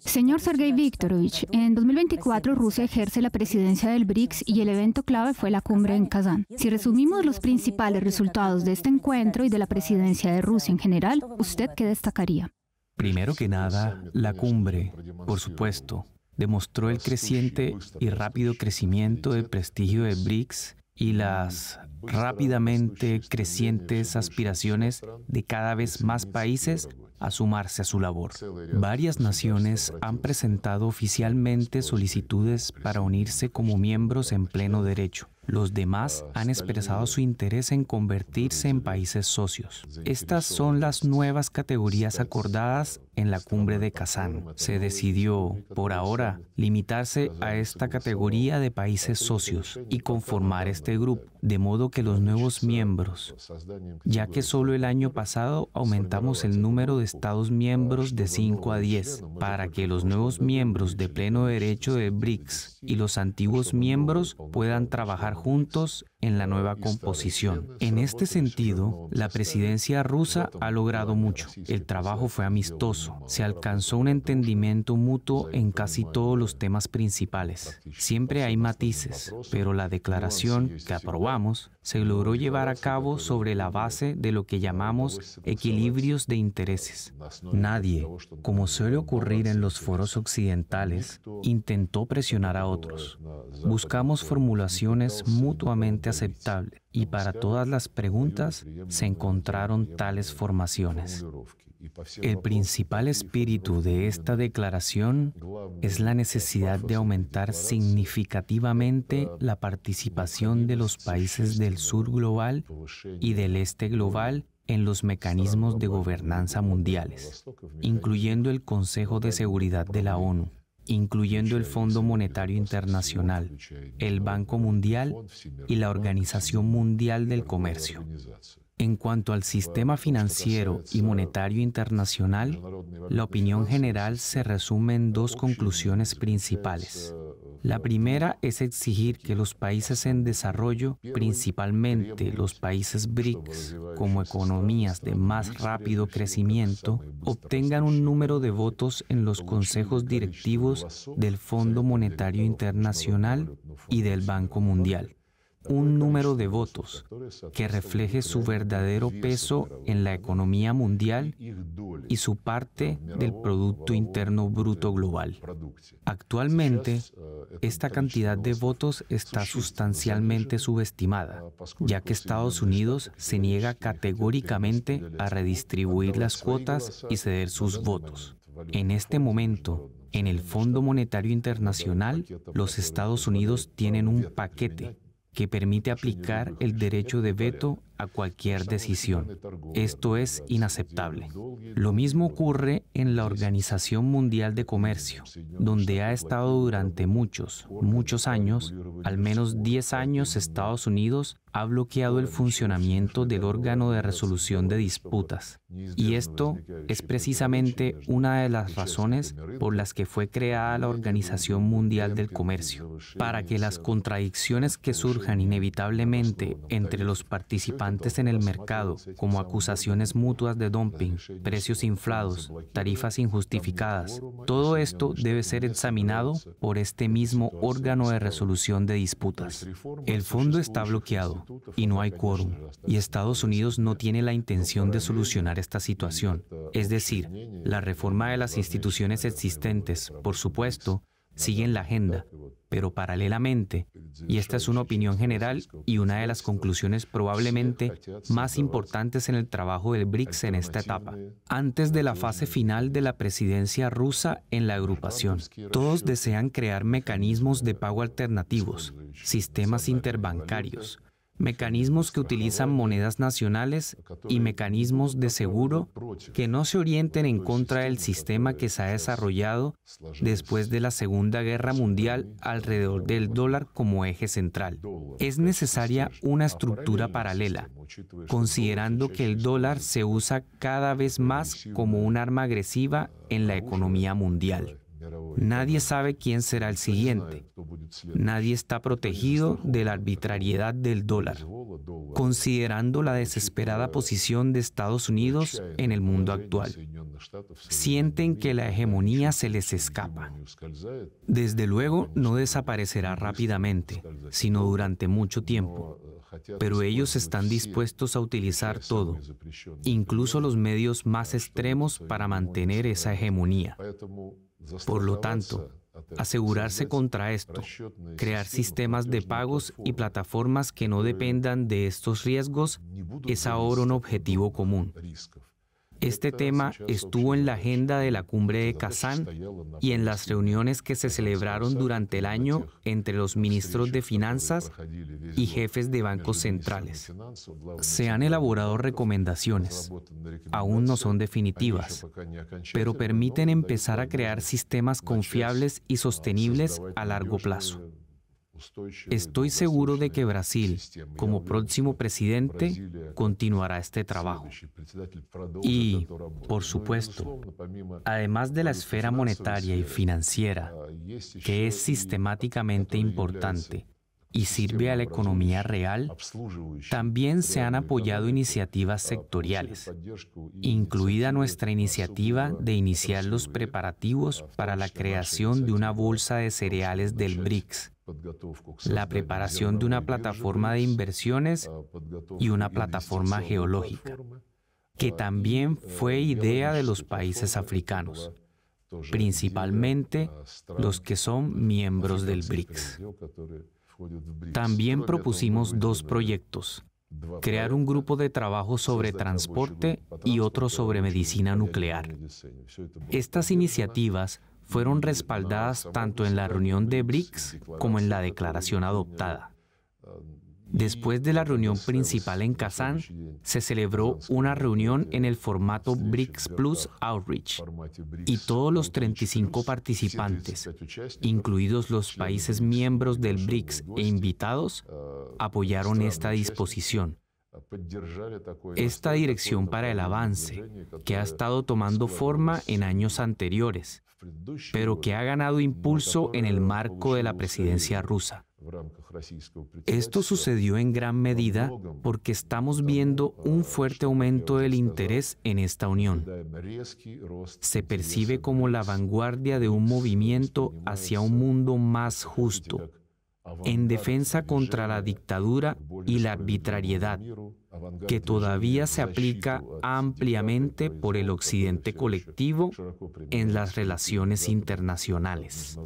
Señor Sergei Viktorovich, en 2024 Rusia ejerce la presidencia del BRICS y el evento clave fue la cumbre en Kazán. Si resumimos los principales resultados de este encuentro y de la presidencia de Rusia en general, ¿usted qué destacaría? Primero que nada, la cumbre, por supuesto, demostró el creciente y rápido crecimiento del prestigio de BRICS y las rápidamente crecientes aspiraciones de cada vez más países a sumarse a su labor. Varias naciones han presentado oficialmente solicitudes para unirse como miembros en pleno derecho. Los demás han expresado su interés en convertirse en países socios. Estas son las nuevas categorías acordadas en la cumbre de Kazán. Se decidió, por ahora, limitarse a esta categoría de países socios y conformar este grupo, de modo que los nuevos miembros, ya que solo el año pasado aumentamos el este número de Estados miembros de 5 a 10, para que los nuevos miembros de pleno derecho de BRICS y los antiguos miembros puedan trabajar juntos en la nueva composición. En este sentido, la presidencia rusa ha logrado mucho. El trabajo fue amistoso. Se alcanzó un entendimiento mutuo en casi todos los temas principales. Siempre hay matices, pero la declaración que aprobamos se logró llevar a cabo sobre la base de lo que llamamos equilibrios de intereses. Nadie, como suele ocurrir en los foros occidentales, intentó presionar a otros. Buscamos formulaciones mutuamente aceptable y para todas las preguntas se encontraron tales formaciones. El principal espíritu de esta declaración es la necesidad de aumentar significativamente la participación de los países del sur global y del este global en los mecanismos de gobernanza mundiales, incluyendo el Consejo de Seguridad de la ONU incluyendo el Fondo Monetario Internacional, el Banco Mundial y la Organización Mundial del Comercio. En cuanto al sistema este financiero y eh, monetario internacional, la opinión general se resume en dos conclusiones principales. Eh, la primera es exigir que los países en desarrollo, principalmente los países BRICS, como economías de más rápido crecimiento, obtengan un número de votos en los consejos directivos del Fondo Monetario Internacional y del Banco Mundial un número de votos que refleje su verdadero peso en la economía mundial y su parte del Producto Interno Bruto Global. Actualmente, esta cantidad de votos está sustancialmente subestimada, ya que Estados Unidos se niega categóricamente a redistribuir las cuotas y ceder sus votos. En este momento, en el Fondo Monetario Internacional, los Estados Unidos tienen un paquete que permite aplicar el derecho de veto a cualquier decisión. Esto es inaceptable. Lo mismo ocurre en la Organización Mundial de Comercio, donde ha estado durante muchos, muchos años, al menos 10 años Estados Unidos ha bloqueado el funcionamiento del órgano de resolución de disputas. Y esto es precisamente una de las razones por las que fue creada la Organización Mundial del Comercio, para que las contradicciones que surjan inevitablemente entre los participantes en el mercado, como acusaciones mutuas de dumping, precios inflados, tarifas injustificadas. Todo esto debe ser examinado por este mismo órgano de resolución de disputas. El fondo está bloqueado y no hay quórum, y Estados Unidos no tiene la intención de solucionar esta situación. Es decir, la reforma de las instituciones existentes, por supuesto, sigue en la agenda, pero paralelamente, y esta es una opinión general y una de las conclusiones probablemente más importantes en el trabajo del BRICS en esta etapa, antes de la fase final de la presidencia rusa en la agrupación. Todos desean crear mecanismos de pago alternativos, sistemas interbancarios, mecanismos que utilizan monedas nacionales y mecanismos de seguro que no se orienten en contra del sistema que se ha desarrollado después de la Segunda Guerra Mundial alrededor del dólar como eje central. Es necesaria una estructura paralela, considerando que el dólar se usa cada vez más como un arma agresiva en la economía mundial. Nadie sabe quién será el siguiente. Nadie está protegido de la arbitrariedad del dólar, considerando la desesperada posición de Estados Unidos en el mundo actual. Sienten que la hegemonía se les escapa. Desde luego, no desaparecerá rápidamente, sino durante mucho tiempo eh, pero ellos están dispuestos a utilizar todo, incluso los medios más extremos para mantener esa hegemonía. Por lo tanto, eh, asegurarse contra esto, crear sistemas de pagos y plataformas que no pues, dependan de estos riesgos es ahora un objetivo común. Este tema estuvo en la agenda de la cumbre de Kazán y en las reuniones que se celebraron durante el año entre los ministros de Finanzas y jefes de bancos centrales. Se han elaborado recomendaciones, aún no son definitivas, pero permiten empezar a crear sistemas confiables y sostenibles a largo plazo. Estoy seguro de que Brasil, como próximo presidente, continuará este trabajo. Y, por supuesto, además de la esfera monetaria y financiera, ah, este que es sistemáticamente importante y sirve a la economía real, también se han apoyado iniciativas ah, sectoriales, e incluida nuestra iniciativa de iniciar los preparativos para la creación de una bolsa de cereales del BRICS la preparación de una plataforma de inversiones y una plataforma geológica, que también э, fue idea de los países africanos, principalmente los que son miembros del BRICS. También propusimos dos proyectos, crear un grupo de trabajo sobre transporte y otro sobre medicina nuclear. Estas iniciativas fueron respaldadas tanto en la reunión de BRICS como en la declaración adoptada. Después de la reunión principal en Kazán, se celebró una reunión en el formato BRICS Plus Outreach y todos los 35 participantes, incluidos los países miembros del BRICS e invitados, apoyaron esta disposición. Esta dirección para el avance, que ha estado tomando forma en años anteriores, pero que ha ganado impulso en el marco de la presidencia rusa. Esto sucedió en gran medida porque estamos viendo un fuerte aumento del interés en esta unión. Se percibe como la vanguardia de un movimiento hacia un mundo más justo, en defensa contra la dictadura y la arbitrariedad, que todavía se aplica ampliamente por el occidente colectivo en las relaciones internacionales.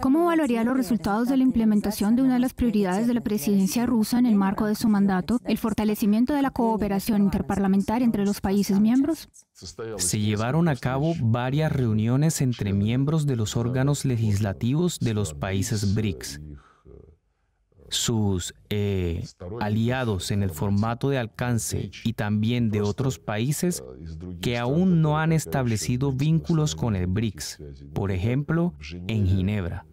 ¿Cómo valoraría los resultados de la implementación de una de las prioridades de la presidencia rusa en el marco de su mandato, el fortalecimiento de la cooperación interparlamentaria entre los países miembros? Se llevaron a cabo varias reuniones entre miembros de los órganos legislativos de los países BRICS sus eh, aliados en el formato de alcance y también de otros países que aún no han establecido vínculos con el BRICS, por ejemplo, en Ginebra.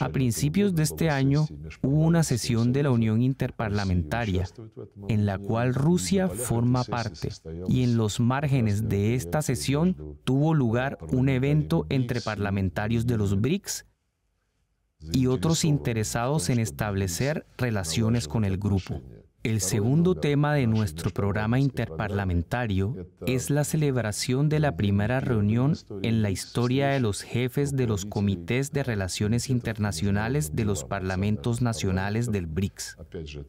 A principios de este año hubo una sesión de la Unión Interparlamentaria en la cual Rusia forma parte y en los márgenes de esta sesión tuvo lugar un evento entre parlamentarios de los BRICS y otros interesados en establecer relaciones con el grupo. El segundo tema de nuestro programa interparlamentario es la celebración de la primera reunión en la historia de los jefes de los comités de relaciones internacionales de los parlamentos nacionales del BRICS.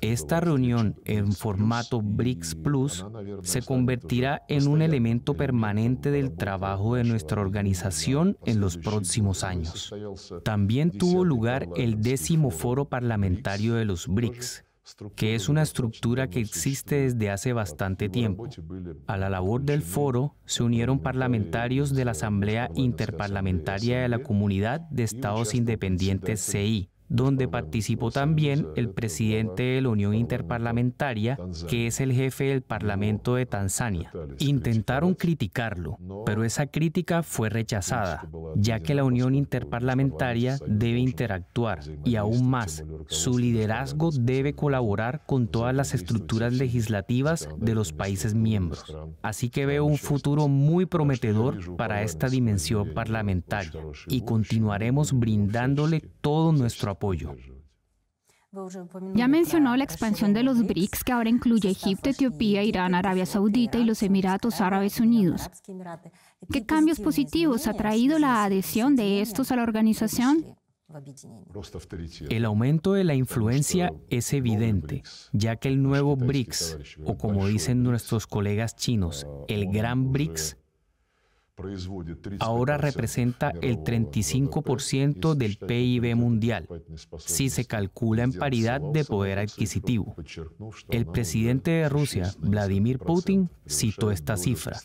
Esta reunión en formato BRICS Plus se convertirá en un elemento permanente del trabajo de nuestra organización en los próximos años. También tuvo lugar el décimo foro parlamentario de los BRICS que es una estructura que existe desde hace bastante tiempo. A la labor del foro se unieron parlamentarios de la Asamblea Interparlamentaria de la Comunidad de Estados Independientes CI, donde participó también el presidente de la Unión Interparlamentaria, que es el jefe del Parlamento de Tanzania. Intentaron criticarlo, pero esa crítica fue rechazada, ya que la Unión Interparlamentaria debe interactuar y aún más, su liderazgo debe colaborar con todas las estructuras legislativas de los países miembros. Así que veo un futuro muy prometedor para esta dimensión parlamentaria y continuaremos brindándole todo nuestro apoyo ya mencionó la expansión de los BRICS, que ahora incluye Egipto, Etiopía, Irán, Arabia Saudita y los Emiratos Árabes Unidos. ¿Qué cambios positivos ha traído la adhesión de estos a la organización? El aumento de la influencia es evidente, ya que el nuevo BRICS, o como dicen nuestros colegas chinos, ah, el Gran pues, BRICS, ahora representa el 35% del PIB mundial, si se calcula en paridad de poder adquisitivo. El presidente de Rusia, Vladimir Putin, citó esta cifra,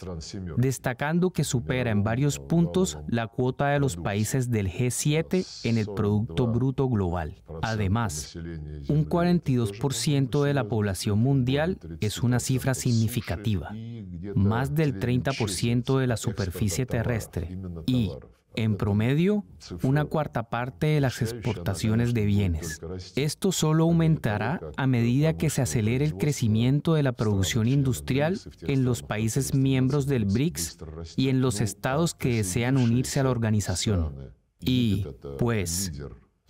destacando que supera en varios puntos la cuota de los países del G7 en el Producto Bruto Global. Además, un 42% de la población mundial es una cifra significativa, más del 30% de la superficie terrestre y, en promedio, una cuarta parte de las exportaciones de bienes. Esto solo aumentará a medida que se acelere el crecimiento de la producción industrial en los países miembros del BRICS y en los estados que desean unirse a la organización. Y, pues,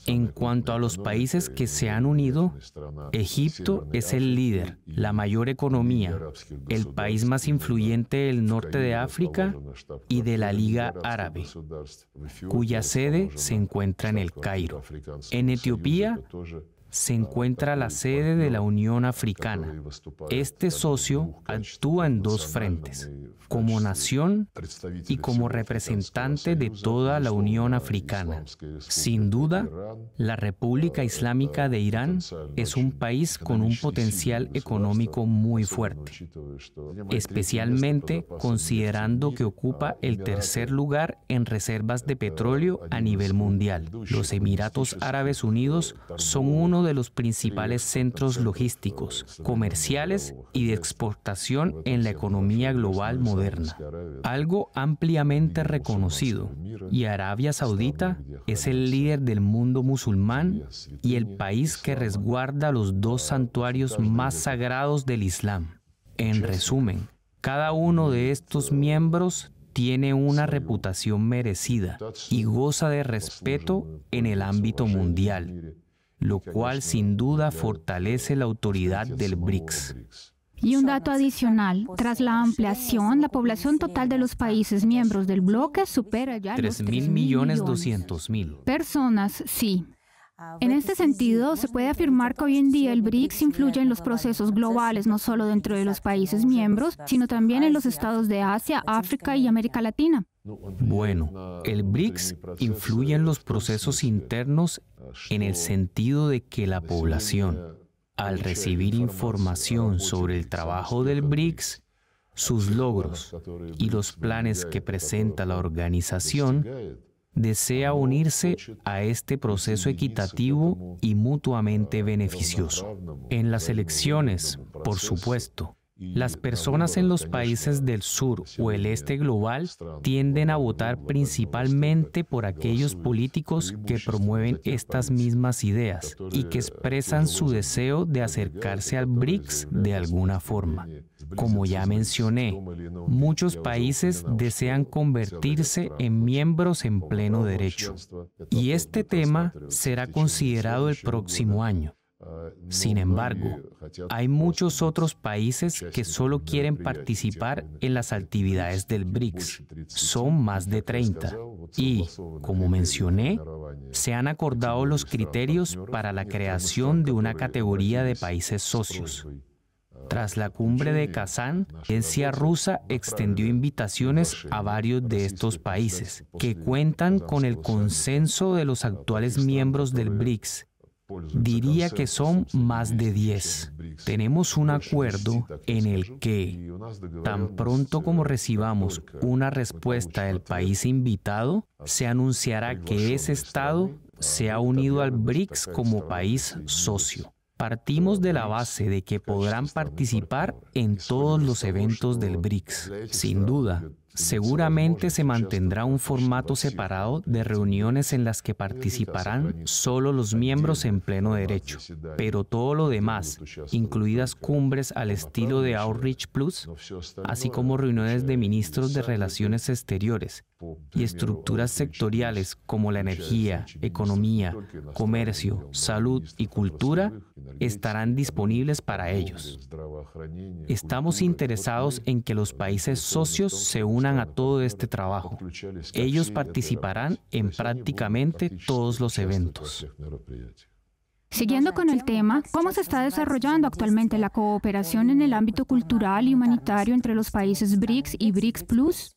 en cuanto a los países que se han unido, Egipto es el líder, la mayor economía, el país más influyente del norte de África y de la Liga Árabe, cuya sede se encuentra en el Cairo. En Etiopía se encuentra la sede de la Unión Africana. Este socio actúa en dos frentes, como nación y como representante de toda la Unión Africana. Sin duda, la República Islámica de Irán es un país con un potencial económico muy fuerte, especialmente considerando que ocupa el tercer lugar en reservas de petróleo a nivel mundial. Los Emiratos Árabes Unidos son uno de los principales centros logísticos, comerciales y de exportación en la economía global moderna, algo ampliamente reconocido, y Arabia Saudita es el líder del mundo musulmán y el país que resguarda los dos santuarios más sagrados del Islam. En resumen, cada uno de estos miembros tiene una reputación merecida y goza de respeto en el ámbito mundial lo cual sin duda fortalece la autoridad del BRICS. Y un dato adicional, tras la ampliación, la población total de los países miembros del bloque supera ya 3 los millones doscientos mil. Personas, sí. Ah, en este sentido, se puede afirmar que hoy en día el BRICS influye en los procesos globales, no solo dentro de los países miembros, sino también en los estados de Asia, África y América Latina. Bueno, el BRICS influye en los procesos internos ah, en el sentido de que la población, al recibir información sobre el trabajo del BRICS, sus logros y los planes que presenta la organización, desea unirse a este proceso equitativo y mutuamente beneficioso. En las elecciones, por supuesto, las personas en los países del sur o el este global tienden a votar principalmente por aquellos políticos que promueven estas mismas ideas y que eh, expresan su deseo de acercarse al BRICS de alguna forma. Como ya mencioné, muchos países desean convertirse en miembros en pleno derecho. Y este tema será considerado el próximo año. Sin embargo, hay muchos otros países que solo quieren participar en las actividades del BRICS. Son más de 30. Y, como mencioné, se han acordado los criterios para la creación de una categoría de países socios. Ah, Tras la cumbre de Kazán, la agencia rusa extendió invitaciones a varios de estos países, que cuentan con el consenso de los actuales miembros del BRICS Diría que son más de 10. Tenemos un acuerdo en el que, tan pronto como recibamos una respuesta del país invitado, se anunciará que ese Estado se ha unido al BRICS como país socio. Partimos de la base de que podrán participar en todos los eventos del BRICS. Sin duda, Seguramente se mantendrá un formato separado de reuniones en las que participarán solo los miembros en pleno derecho, pero todo lo demás, incluidas cumbres al estilo de Outreach Plus, así como reuniones de ministros de Relaciones Exteriores y estructuras sectoriales como la energía, economía, comercio, salud y cultura, estarán disponibles para ellos. Estamos interesados en que los países socios se unan a todo este trabajo. Ellos participarán en prácticamente todos los pues, eventos. Siguiendo con el tema, ¿cómo se está desarrollando actualmente la cooperación en el ámbito cultural y humanitario entre los países BRICS y BRICS Plus?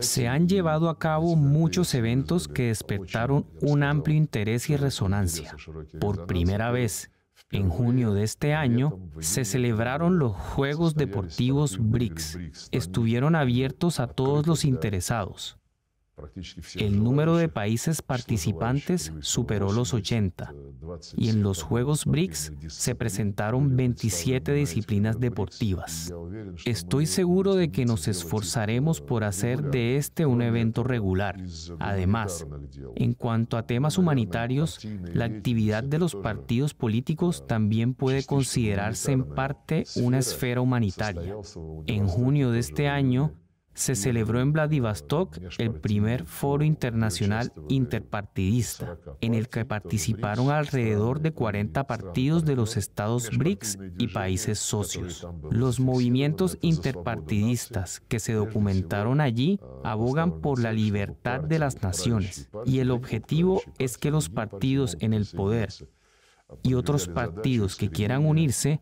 Se han llevado a cabo muchos eventos que despertaron un amplio interés y resonancia. Por primera vez, en junio de este año se celebraron los Juegos Deportivos BRICS. Estuvieron abiertos a todos los interesados. El número de países participantes superó los 80 eh, y en los Juegos BRICS se presentaron 27 disciplinas deportivas. Estoy seguro de que nos esforzaremos por hacer de este un evento regular. Además, en cuanto a temas humanitarios, la actividad de los partidos políticos ah, también puede considerarse en parte una esfera humanitaria. En junio de este año, se celebró en Vladivostok el primer foro internacional interpartidista, en el que participaron alrededor de 40 partidos de los estados BRICS y países socios. Los movimientos interpartidistas que se documentaron allí abogan por la libertad de las naciones y el objetivo es que los partidos en el poder y otros partidos que quieran unirse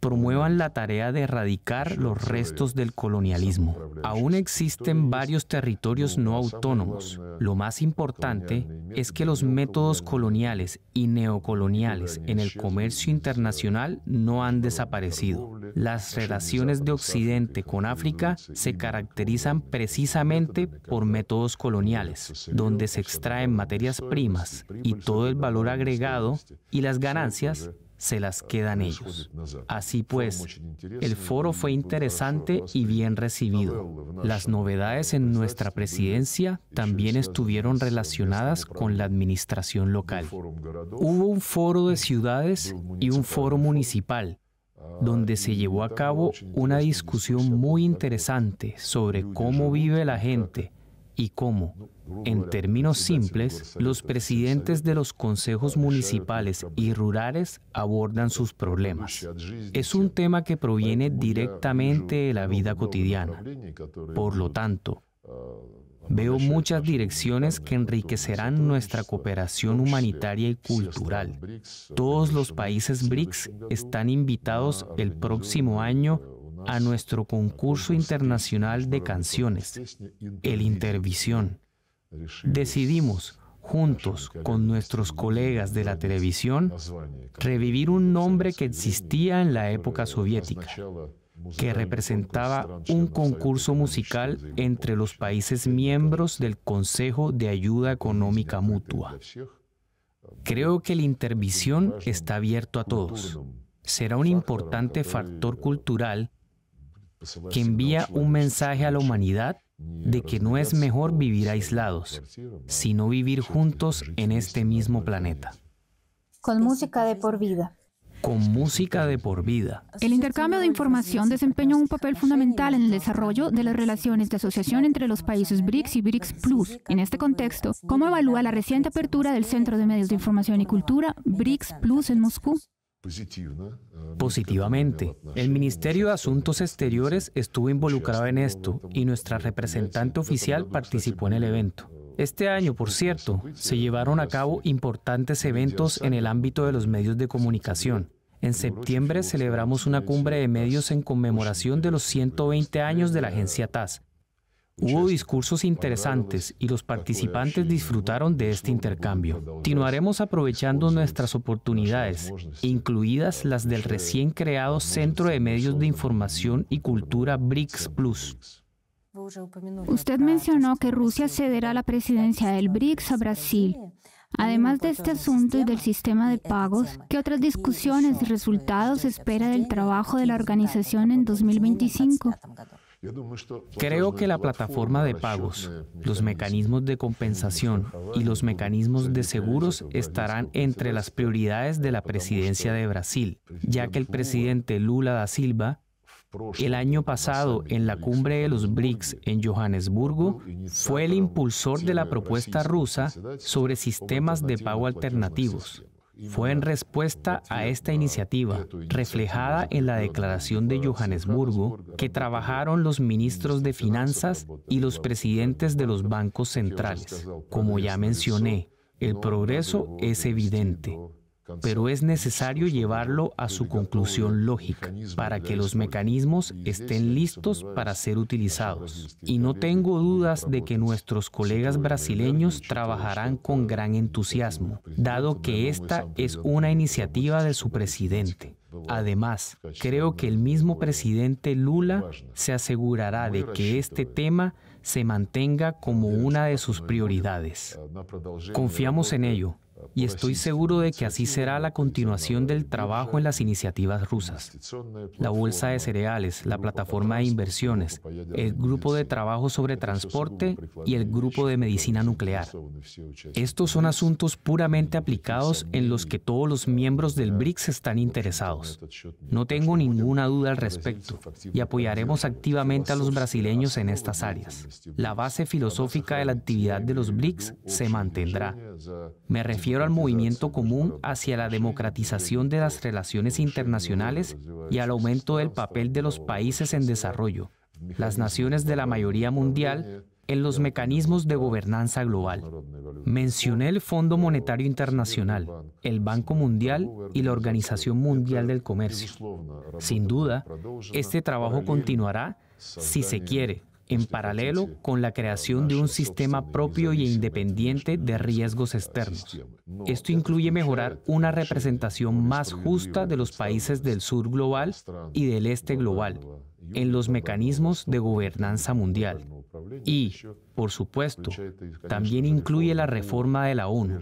promuevan la tarea de erradicar los restos del colonialismo. Aún existen varios territorios no autónomos. Lo más importante es que los métodos coloniales y neocoloniales en el comercio internacional no han desaparecido. Las relaciones de Occidente con África se caracterizan precisamente por métodos coloniales, donde se extraen materias primas y todo el valor agregado este. y las ganancias se las quedan ellos. Así pues, el foro fue interesante y bien recibido. Las novedades en nuestra presidencia también estuvieron relacionadas con la administración local. Hubo un foro de ciudades y un foro municipal ah, donde se llevó a cabo una discusión muy interesante sobre cómo vive la gente, y cómo, en términos simples, los presidentes de los consejos municipales y rurales abordan sus problemas. Es un tema que proviene directamente de la vida cotidiana. Por lo tanto, Veo muchas direcciones que enriquecerán nuestra cooperación humanitaria y cultural. Todos los países BRICS están invitados el próximo año a nuestro concurso internacional de canciones, el Intervisión. Decidimos, juntos con nuestros colegas de la televisión, revivir un nombre que existía en la época soviética, que representaba un concurso musical entre los países miembros del Consejo de Ayuda Económica Mutua. Creo que el intervisión está abierto a todos. Será un importante factor cultural pues, que envía un mensaje a la humanidad de que no es mejor vivir aislados, sino vivir juntos en este mismo planeta. Con música de por vida. Con música de por vida. El intercambio de información desempeñó un papel fundamental en el desarrollo de las relaciones de asociación entre los países BRICS y BRICS Plus. En este contexto, ¿cómo evalúa la reciente apertura del Centro de Medios de Información y Cultura BRICS Plus en Moscú? Ah, Positivamente, el Ministerio de Asuntos Exteriores estuvo involucrado en esto y nuestra representante oficial participó en el evento. Ah, este año, por cierto, se llevaron a cabo importantes eventos en el ámbito de los medios de comunicación. En septiembre celebramos una cumbre de medios en conmemoración de los 120 años de la agencia TAS, Hubo discursos interesantes y los participantes disfrutaron de este intercambio. Continuaremos aprovechando nuestras oportunidades, incluidas las del recién creado Centro de Medios de Información y Cultura BRICS Plus. Usted mencionó que Rusia cederá la presidencia del BRICS a Brasil. Además de este asunto y del sistema de pagos, ¿qué otras discusiones y resultados espera del trabajo de la organización en 2025? Creo que la plataforma de pagos, los mecanismos de compensación y los mecanismos de seguros estarán entre las prioridades de la presidencia de Brasil, ya que el presidente Lula da Silva el año pasado, en la cumbre de los BRICS en Johannesburgo, fue el impulsor de la propuesta rusa sobre sistemas de pago alternativos fue en respuesta a esta iniciativa, reflejada en la declaración de Johannesburgo, que trabajaron los ministros de Finanzas y los presidentes de los bancos centrales. Como ya este mencioné, el progreso es evidente, pero es necesario llevarlo a su conclusión lógica para que los mecanismos estén listos para ser utilizados. Y no tengo dudas de que nuestros colegas brasileños trabajarán con gran entusiasmo, dado que esta es una iniciativa de su presidente. Además, creo que el mismo presidente Lula se asegurará de que este eh. tema se mantenga como una de sus prioridades. Ah, Confiamos en ello y estoy seguro de que así será la continuación del trabajo en las iniciativas rusas. La Bolsa de Cereales, la Plataforma de Inversiones, el Grupo de Trabajo sobre Transporte y el Grupo de Medicina Nuclear. Estos son asuntos puramente aplicados en los que todos los miembros del BRICS están interesados. No tengo ninguna duda al respecto y apoyaremos activamente a los brasileños en estas áreas. La base filosófica de la actividad de los BRICS se mantendrá. Me refiero refiero al movimiento común hacia la democratización de las relaciones internacionales y al aumento del papel de los países en desarrollo, las naciones de la mayoría mundial, en los mecanismos de gobernanza global. Mencioné el Fondo Monetario Internacional, el Banco Mundial y la Organización Mundial del Comercio. Sin duda, este trabajo continuará si se quiere, en paralelo con la creación de un sistema propio e independiente de riesgos externos. Esto incluye mejorar una representación más justa de los países del sur global y del este global en los mecanismos de gobernanza mundial. Y, por supuesto, también incluye la reforma de la ONU,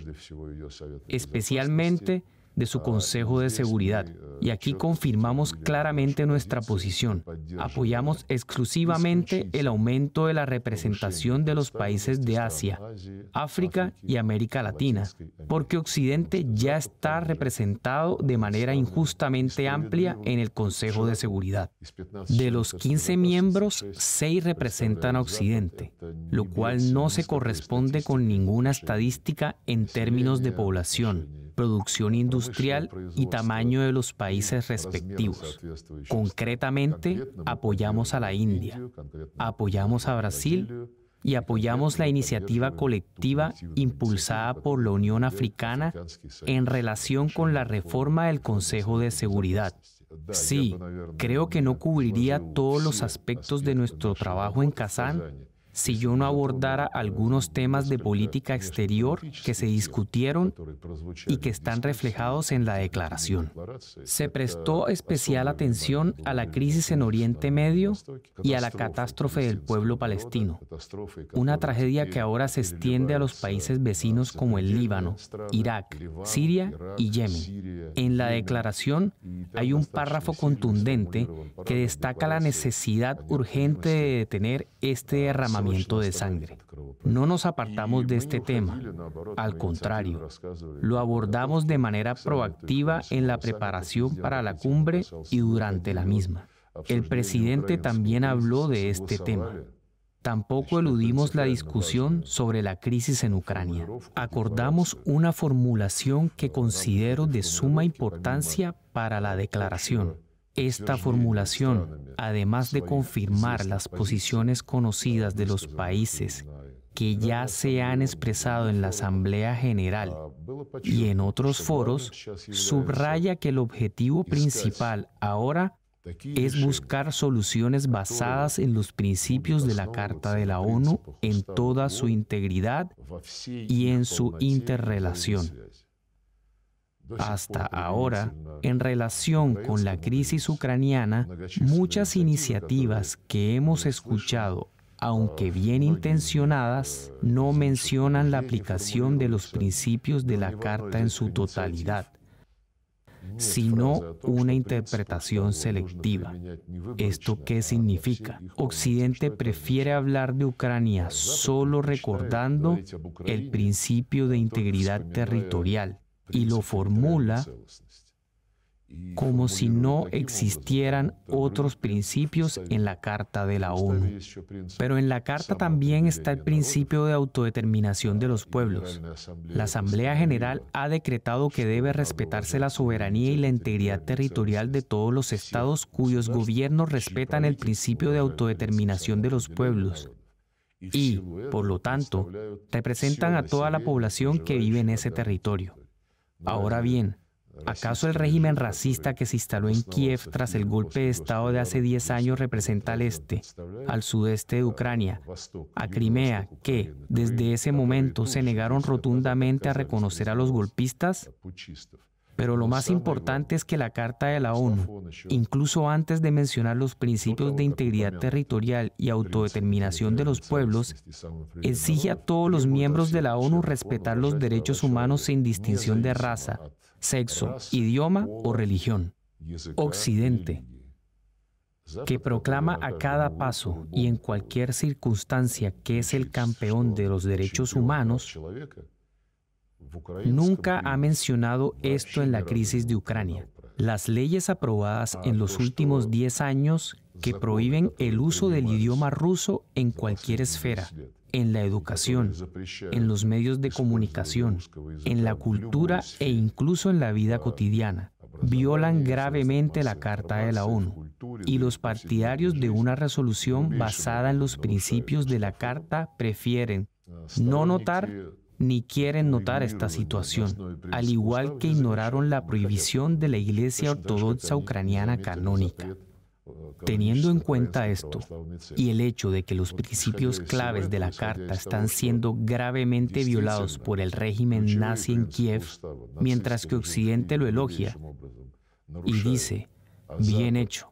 especialmente de su Consejo de Seguridad. Y aquí confirmamos claramente nuestra posición. Apoyamos exclusivamente el aumento de la representación de los países de Asia, África y América Latina, porque Occidente ya está representado de manera injustamente amplia en el Consejo de Seguridad. De los 15 miembros, 6 representan a Occidente, lo cual no se corresponde con ninguna estadística en términos de población producción industrial y tamaño de los países respectivos. Concretamente, apoyamos a la India, apoyamos a Brasil y apoyamos la iniciativa colectiva impulsada por la Unión Africana en relación con la reforma del Consejo de Seguridad. Sí, creo que no cubriría todos los aspectos de nuestro trabajo en Kazán, si yo no abordara algunos temas de política exterior que se discutieron y que están reflejados en la declaración. Se prestó especial atención a la crisis en Oriente Medio y a la catástrofe del pueblo palestino, una tragedia que ahora se extiende a los países vecinos como el Líbano, Irak, Siria y Yemen. En la declaración hay un párrafo contundente que destaca la necesidad urgente de detener este derramamiento de sangre. Pues. No nos apartamos de este tema. Al contrario, lo abordamos pues, de manera proactiva en la preparación para la cumbre y durante la misma. El presidente también habló pues, de este tema. Tampoco eludimos la discusión sobre la crisis en Ucrania. Acordamos una formulación que considero de suma importancia para la declaración. Esta formulación, además de confirmar las posiciones conocidas de los países que ya se han expresado en la Asamblea General ah, y en otros foros, subraya que el objetivo principal ahora es buscar soluciones basadas en los principios de la Carta de la ONU en toda su integridad y en su interrelación. Hasta ahora, en relación con la crisis ucraniana, muchas iniciativas que hemos escuchado, aunque bien intencionadas, no mencionan la aplicación de los principios de la Carta en su totalidad sino una interpretación selectiva. ¿Esto qué significa? Occidente prefiere hablar de Ucrania solo recordando el principio de integridad territorial y lo formula como si no existieran otros principios en la Carta de la ONU. Pero en la Carta también está el principio de autodeterminación de los pueblos. La Asamblea General ha decretado que debe respetarse la soberanía y la integridad territorial de todos los estados cuyos gobiernos respetan el principio de autodeterminación de los pueblos y, por lo tanto, representan a toda la población que vive en ese territorio. Ahora bien, ¿acaso el régimen racista que se instaló en Kiev tras el golpe de Estado de hace 10 años representa al este, al sudeste de Ucrania, a Crimea, que desde ese momento se negaron rotundamente a reconocer a los golpistas? Pero lo más importante es que la Carta de la ONU, incluso antes de mencionar los principios de integridad territorial y autodeterminación de los pueblos, exige a todos los miembros de la ONU respetar los derechos humanos sin distinción de raza, sexo, idioma o religión. Occidente, que proclama a cada paso y en cualquier circunstancia que es el campeón de los derechos humanos, nunca ha mencionado esto en la crisis de Ucrania. Las leyes aprobadas ah, en los últimos 10 años que prohíben el uso del idioma ruso en cualquier esfera, en la educación, en los medios de comunicación, en la cultura e incluso en la vida ah, cotidiana. Violan gravemente la Carta de la ONU y los partidarios de una resolución basada en los principios de la Carta prefieren no notar ni quieren notar esta situación, al igual que ignoraron la prohibición de la Iglesia Ortodoxa Ucraniana Canónica. Teniendo en cuenta esto y el hecho de que los principios claves de la carta están siendo gravemente violados por el régimen nazi en Kiev, mientras que Occidente lo elogia y dice, eh, bien hecho,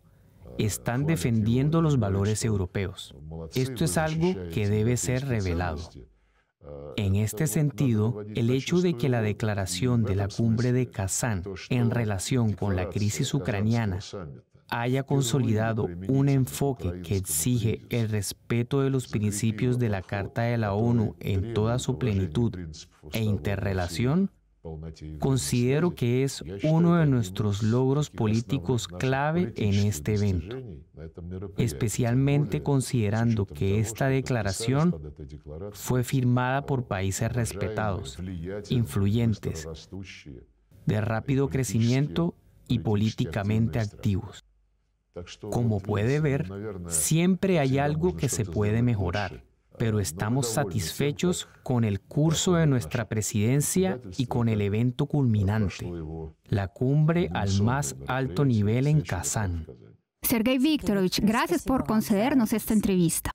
eh, están defendiendo los valores europeos. Esto es algo que debe ser revelado. En este sentido, el hecho de que la declaración de la cumbre de Kazán en relación con la crisis ucraniana haya consolidado un enfoque que exige el respeto de los principios de la Carta de la ONU en toda su plenitud e interrelación, Considero que es uno de nuestros logros políticos clave en este evento, especialmente considerando que esta declaración fue firmada por países respetados, influyentes, de rápido crecimiento y políticamente activos. Como puede ver, siempre hay algo que se puede mejorar pero estamos satisfechos con el curso de nuestra presidencia y con el evento culminante, la cumbre al más alto nivel en Kazán. Sergei Viktorovich, gracias por concedernos esta entrevista.